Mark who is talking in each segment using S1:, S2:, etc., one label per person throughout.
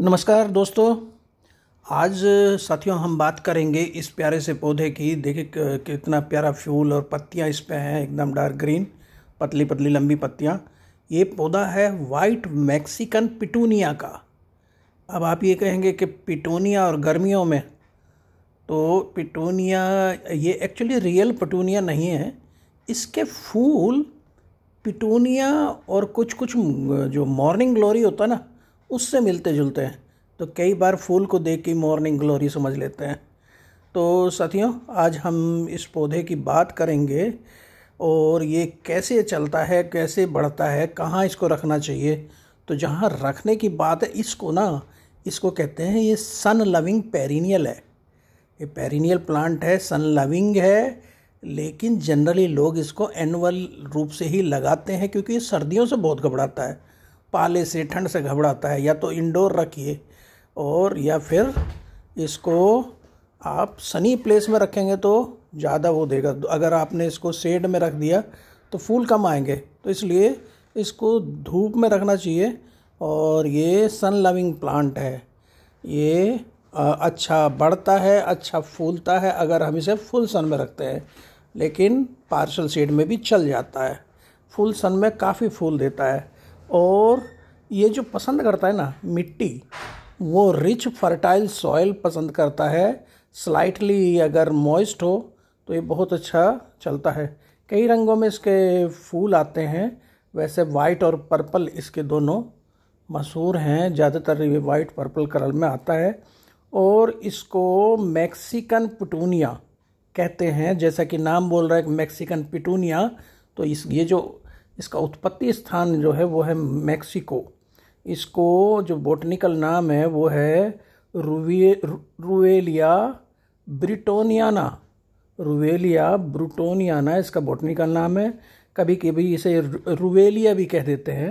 S1: नमस्कार दोस्तों आज साथियों हम बात करेंगे इस प्यारे से पौधे की देखिए कितना प्यारा फूल और पत्तियाँ इस पर हैं एकदम डार्क ग्रीन पतली पतली लंबी पत्तियाँ ये पौधा है वाइट मैक्सिकन पिटूनिया का अब आप ये कहेंगे कि पिटूनिया और गर्मियों में तो पिटूनिया ये एक्चुअली रियल पिटूनिया नहीं है इसके फूल पिटूनिया और कुछ कुछ जो मॉर्निंग ग्लोरी होता है ना उससे मिलते जुलते हैं तो कई बार फूल को देख के मॉर्निंग ग्लोरी समझ लेते हैं तो साथियों आज हम इस पौधे की बात करेंगे और ये कैसे चलता है कैसे बढ़ता है कहाँ इसको रखना चाहिए तो जहाँ रखने की बात है इसको ना इसको कहते हैं ये सन लविंग पेरिनियल है ये पेरिनियल प्लांट है सन लविंग है लेकिन जनरली लोग इसको एनुअल रूप से ही लगाते हैं क्योंकि ये सर्दियों से बहुत घबराता है पाले से ठंड से घबराता है या तो इंडोर रखिए और या फिर इसको आप सनी प्लेस में रखेंगे तो ज़्यादा वो देगा अगर आपने इसको शेड में रख दिया तो फूल कम आएंगे तो इसलिए इसको धूप में रखना चाहिए और ये सन लविंग प्लांट है ये अच्छा बढ़ता है अच्छा फूलता है अगर हम इसे फुल सन में रखते हैं लेकिन पार्शल सेड में भी चल जाता है फुल सन में काफ़ी फूल देता है और ये जो पसंद करता है ना मिट्टी वो रिच फर्टाइल सॉइल पसंद करता है स्लाइटली अगर मॉइस्ट हो तो ये बहुत अच्छा चलता है कई रंगों में इसके फूल आते हैं वैसे वाइट और पर्पल इसके दोनों मशहूर हैं ज़्यादातर ये वाइट पर्पल कलर में आता है और इसको मैक्सिकन पिटूनिया कहते हैं जैसा कि नाम बोल रहा है मैक्सिकन पिटूनिया तो इस ये जो इसका उत्पत्ति स्थान जो है वो है मैक्सिको इसको जो बोटनिकल नाम है वो है रुवे रुवेलिया ब्रिटोनियाना रुवेलिया ब्रुटोनियाना इसका बोटनिकल नाम है कभी कभी इसे रुवेलिया भी कह देते हैं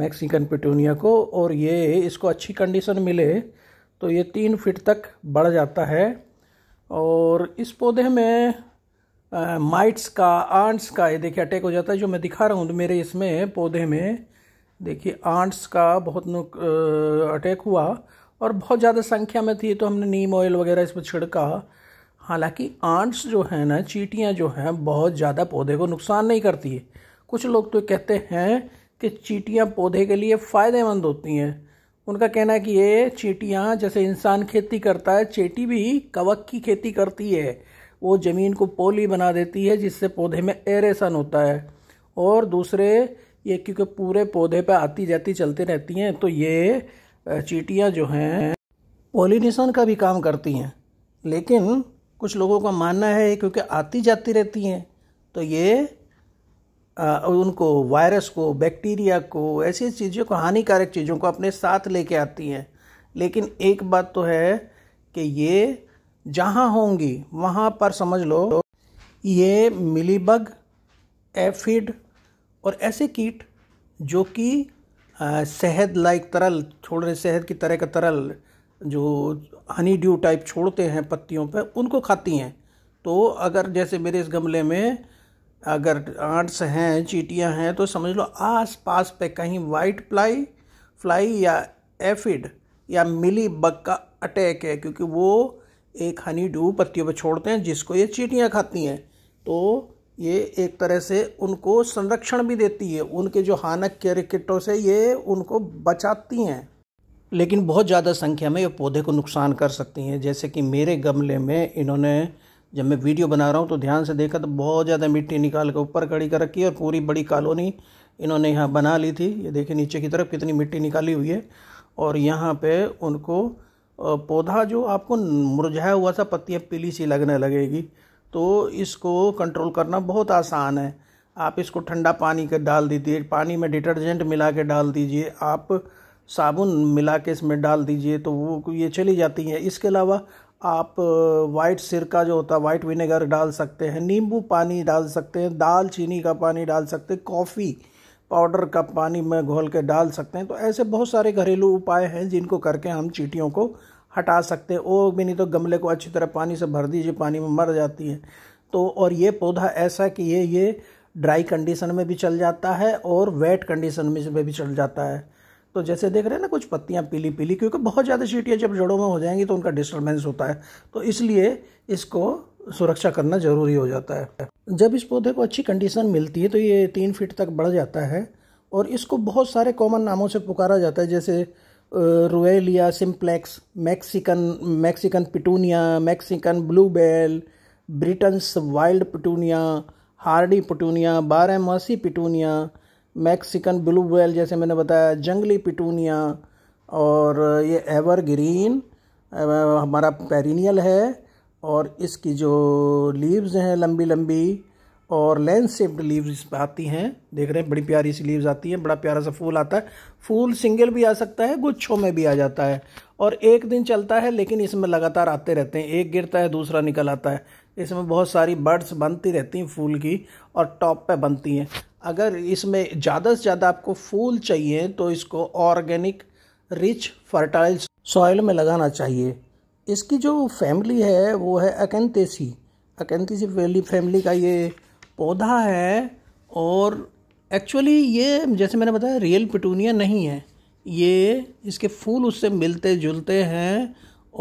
S1: मैक्सिकन पिटोनिया को और ये इसको अच्छी कंडीशन मिले तो ये तीन फिट तक बढ़ जाता है और इस पौधे में माइट्स का आंट्स का ये देखिए अटैक हो जाता है जो मैं दिखा रहा हूँ तो मेरे इसमें पौधे में देखिए आंट्स का बहुत नुक अटैक हुआ और बहुत ज़्यादा संख्या में थी तो हमने नीम ऑयल वगैरह इस पर छिड़का हालांकि आंट्स जो है ना चीटियाँ जो हैं बहुत ज़्यादा पौधे को नुकसान नहीं करती है कुछ लोग तो कहते हैं कि चीटियाँ पौधे के लिए फ़ायदेमंद होती हैं उनका कहना है कि ये चीटियाँ जैसे इंसान खेती करता है चीटी भी कवक की खेती करती है वो ज़मीन को पोली बना देती है जिससे पौधे में एरेसन होता है और दूसरे ये क्योंकि पूरे पौधे पर आती जाती चलती रहती हैं तो ये चीटियाँ जो हैं पोलिनेशन का भी काम करती हैं लेकिन कुछ लोगों का मानना है क्योंकि आती जाती रहती हैं तो ये आ, उनको वायरस को बैक्टीरिया को ऐसी चीज़ों को हानिकारक चीज़ों को अपने साथ लेके आती हैं लेकिन एक बात तो है कि ये जहाँ होंगी वहाँ पर समझ लो ये मिलीबग एफिड और ऐसे कीट जो कि शहद लाइक तरल छोड़ रहे शहद की तरह का तरल जो हनी ड्यू टाइप छोड़ते हैं पत्तियों पर उनको खाती हैं तो अगर जैसे मेरे इस गमले में अगर आंट्स हैं चीटियां हैं तो समझ लो आस पास पे कहीं वाइट फ्लाई फ्लाई या एफिड या मिली बग का अटैक है क्योंकि वो एक हनी डू पत्तियों पर छोड़ते हैं जिसको ये चीटियाँ खाती हैं तो ये एक तरह से उनको संरक्षण भी देती है उनके जो हानक किटों से ये उनको बचाती हैं लेकिन बहुत ज़्यादा संख्या में ये पौधे को नुकसान कर सकती हैं जैसे कि मेरे गमले में इन्होंने जब मैं वीडियो बना रहा हूँ तो ध्यान से देखा तो बहुत ज़्यादा मिट्टी निकाल के ऊपर खड़ी कर रखी है और पूरी बड़ी कॉलोनी इन्होंने यहाँ बना ली थी ये देखिए नीचे की तरफ कितनी मिट्टी निकाली हुई है और यहाँ पे उनको पौधा जो आपको मुरझाया हुआ सा पत्तियाँ पीली सी लगने लगेगी तो इसको कंट्रोल करना बहुत आसान है आप इसको ठंडा पानी के डाल दीजिए पानी में डिटर्जेंट मिला के डाल दीजिए आप साबुन मिला के इसमें डाल दीजिए तो वो ये चली जाती हैं इसके अलावा आप वाइट सिरका जो होता है वाइट विनेगर डाल सकते हैं नींबू पानी डाल सकते हैं दाल चीनी का पानी डाल सकते हैं कॉफ़ी पाउडर का पानी में घोल के डाल सकते हैं तो ऐसे बहुत सारे घरेलू उपाय हैं जिनको करके हम चीटियों को हटा सकते हैं और भी नहीं तो गमले को अच्छी तरह पानी से भर दीजिए पानी में मर जाती है तो और ये पौधा ऐसा कि ये ये ड्राई कंडीशन में भी चल जाता है और वेट कंडीशन में भी चल जाता है तो जैसे देख रहे हैं ना कुछ पत्तियां पीली पीली क्योंकि बहुत ज़्यादा चीटियाँ जब जड़ों में हो जाएंगी तो उनका डिस्टर्बेंस होता है तो इसलिए इसको सुरक्षा करना ज़रूरी हो जाता है जब इस पौधे को अच्छी कंडीशन मिलती है तो ये तीन फीट तक बढ़ जाता है और इसको बहुत सारे कॉमन नामों से पुकारा जाता है जैसे ruellia simplex Mexican Mexican petunia Mexican blue bell Britton's wild petunia hardy petunia बारहमासी पिटूनिया मैक्सिकन ब्लू बेल जैसे मैंने बताया जंगली पिटूनिया और ये एवरग्रीन हमारा पेरिनियल है और इसकी जो लीव्स हैं लंबी लंबी और लेंस सेप्ड लीव्स आती हैं देख रहे हैं बड़ी प्यारी सी लीव्स आती हैं बड़ा प्यारा सा फूल आता है फूल सिंगल भी आ सकता है गुच्छों में भी आ जाता है और एक दिन चलता है लेकिन इसमें लगातार आते रहते हैं एक गिरता है दूसरा निकल आता है इसमें बहुत सारी बर्ड्स बनती रहती हैं फूल की और टॉप पर बनती हैं अगर इसमें ज़्यादा से ज़्यादा आपको फूल चाहिए तो इसको ऑर्गेनिक रिच फर्टाइल सॉइल में लगाना चाहिए इसकी जो फैमिली है वो है अकेंतेसी अकेंतेसी वैली फैमिली का ये पौधा है और एक्चुअली ये जैसे मैंने बताया रियल पिटूनिया नहीं है ये इसके फूल उससे मिलते जुलते हैं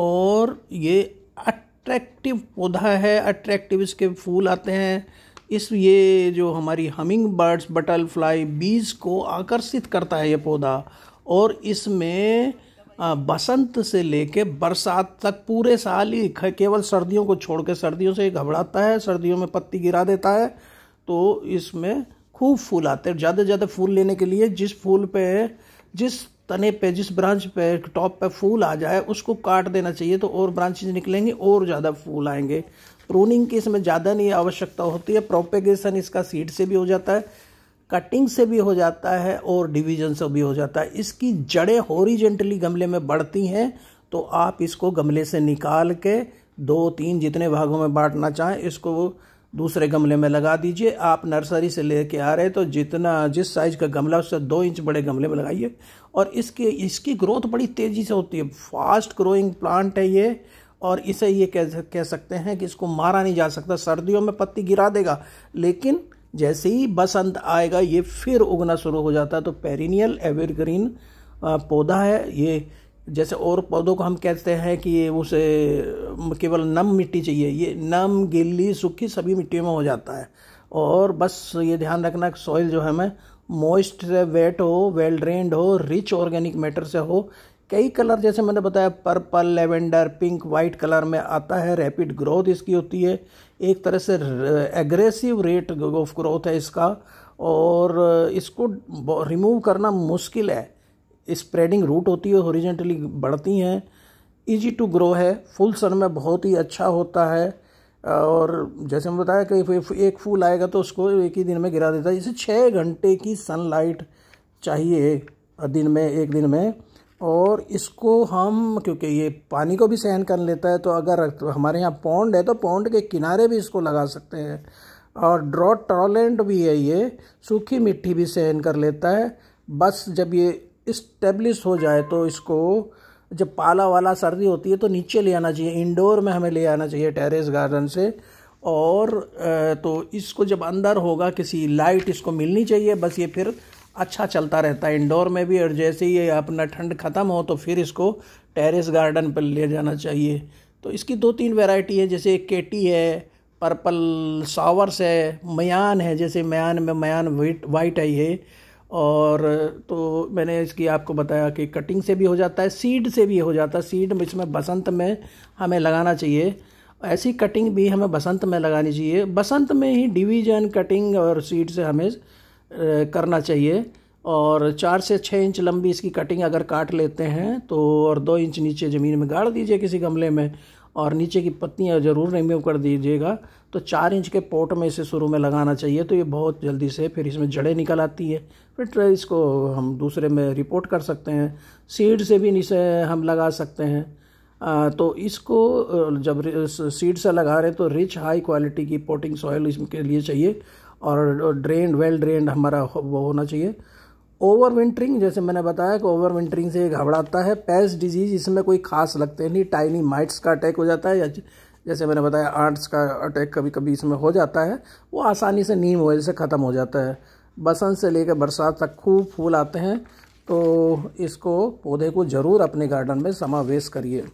S1: और ये अट्रैक्टिव पौधा है अट्रैक्टिव इसके फूल आते हैं इस ये जो हमारी हमिंग बर्ड्स बटरफ्लाई बीज को आकर्षित करता है ये पौधा और इसमें बसंत से लेके बरसात तक पूरे साल ही केवल सर्दियों को छोड़ के सर्दियों से घबराता है सर्दियों में पत्ती गिरा देता है तो इसमें खूब फूल आते हैं ज़्यादा से ज़्यादा फूल लेने के लिए जिस फूल पे जिस तने पे जिस ब्रांच पे टॉप पे फूल आ जाए उसको काट देना चाहिए तो और ब्रांचेज निकलेंगी और ज़्यादा फूल आएंगे प्रूनिंग की इसमें ज़्यादा नहीं आवश्यकता होती है प्रोपेगेशन इसका सीड से भी हो जाता है कटिंग से भी हो जाता है और डिवीजन से भी हो जाता है इसकी जड़ें होरिजेंटली गमले में बढ़ती हैं तो आप इसको गमले से निकाल के दो तीन जितने भागों में बांटना चाहें इसको दूसरे गमले में लगा दीजिए आप नर्सरी से लेके आ रहे तो जितना जिस साइज का गमला उससे दो इंच बड़े गमले में लगाइए और इसके इसकी ग्रोथ बड़ी तेज़ी से होती है फास्ट ग्रोइंग प्लांट है ये और इसे ये कह कह सकते हैं कि इसको मारा नहीं जा सकता सर्दियों में पत्ती गिरा देगा लेकिन जैसे ही बसंत आएगा ये फिर उगना शुरू हो जाता है तो पेरिनियल एवरग्रीन पौधा है ये जैसे और पौधों को हम कहते हैं कि उसे केवल नम मिट्टी चाहिए ये नम गिल्ली सूखी सभी मिट्टियों में हो जाता है और बस ये ध्यान रखना कि सॉइल जो है मैं मोइस्ट वेट हो वेल ड्रेन्ड हो रिच ऑर्गेनिक मैटर से हो कई कलर जैसे मैंने बताया purple lavender pink white colour में आता है रैपिड ग्रोथ इसकी होती है एक तरह से एग्रेसिव रेट ऑफ ग्रोथ है इसका और इसको रिमूव करना मुश्किल है स्प्रेडिंग रूट होती है ओरिजेंटली बढ़ती हैं इजी टू ग्रो है फुल सन में बहुत ही अच्छा होता है और जैसे हम बताया कि एक फूल आएगा तो उसको एक ही दिन में गिरा देता है इसे छः घंटे की सनलाइट चाहिए दिन में एक दिन में और इसको हम क्योंकि ये पानी को भी सहन कर लेता है तो अगर हमारे यहाँ पौंड है तो पौंड के किनारे भी इसको लगा सकते हैं और ड्रॉट टॉलेंट भी है ये सूखी मिट्टी भी सहन कर लेता है बस जब ये इस्टेब्लिश हो जाए तो इसको जब पाला वाला सर्दी होती है तो नीचे ले आना चाहिए इंडोर में हमें ले आना चाहिए टेरेस गार्डन से और तो इसको जब अंदर होगा किसी लाइट इसको मिलनी चाहिए बस ये फिर अच्छा चलता रहता है इंडोर में भी और जैसे ही अपना ठंड ख़त्म हो तो फिर इसको टेरेस गार्डन पर ले जाना चाहिए तो इसकी दो तीन वैरायटी है जैसे केटी है पर्पल सावर्स है मयान है जैसे मयान में मयान वाइट वाइट है ये और तो मैंने इसकी आपको बताया कि कटिंग से भी हो जाता है सीड से भी हो जाता है सीड इसमें बसंत में हमें लगाना चाहिए ऐसी कटिंग भी हमें बसंत में लगानी चाहिए बसंत में ही डिवीजन कटिंग और सीड से हमें करना चाहिए और चार से छः इंच लंबी इसकी कटिंग अगर काट लेते हैं तो और दो इंच नीचे ज़मीन में गाड़ दीजिए किसी गमले में और नीचे की पत्तियाँ ज़रूर रिमूव कर दीजिएगा तो चार इंच के पोट में इसे शुरू में लगाना चाहिए तो ये बहुत जल्दी से फिर इसमें जड़ें निकल आती है फिर इसको हम दूसरे में रिपोर्ट कर सकते हैं सीड से भी नीचे हम लगा सकते हैं आ, तो इसको जब सीड से लगा रहे तो रिच हाई क्वालिटी की पोटिंग सॉयल इसके लिए चाहिए और ड्रेन वेल ड्रेन्ड हमारा वो होना चाहिए ओवर विंटरिंग जैसे मैंने बताया कि ओवर विंटरिंग से घबराता है पेस्ट डिजीज इसमें कोई खास लगते नहीं टाइनी माइट्स का अटैक हो जाता है या जैसे मैंने बताया आर्ट्स का अटैक कभी कभी इसमें हो जाता है वो आसानी से नीम ऑयल से ख़त्म हो जाता है बसंत से लेकर बरसात तक खूब फूल आते हैं तो इसको पौधे को ज़रूर अपने गार्डन में समावेश करिए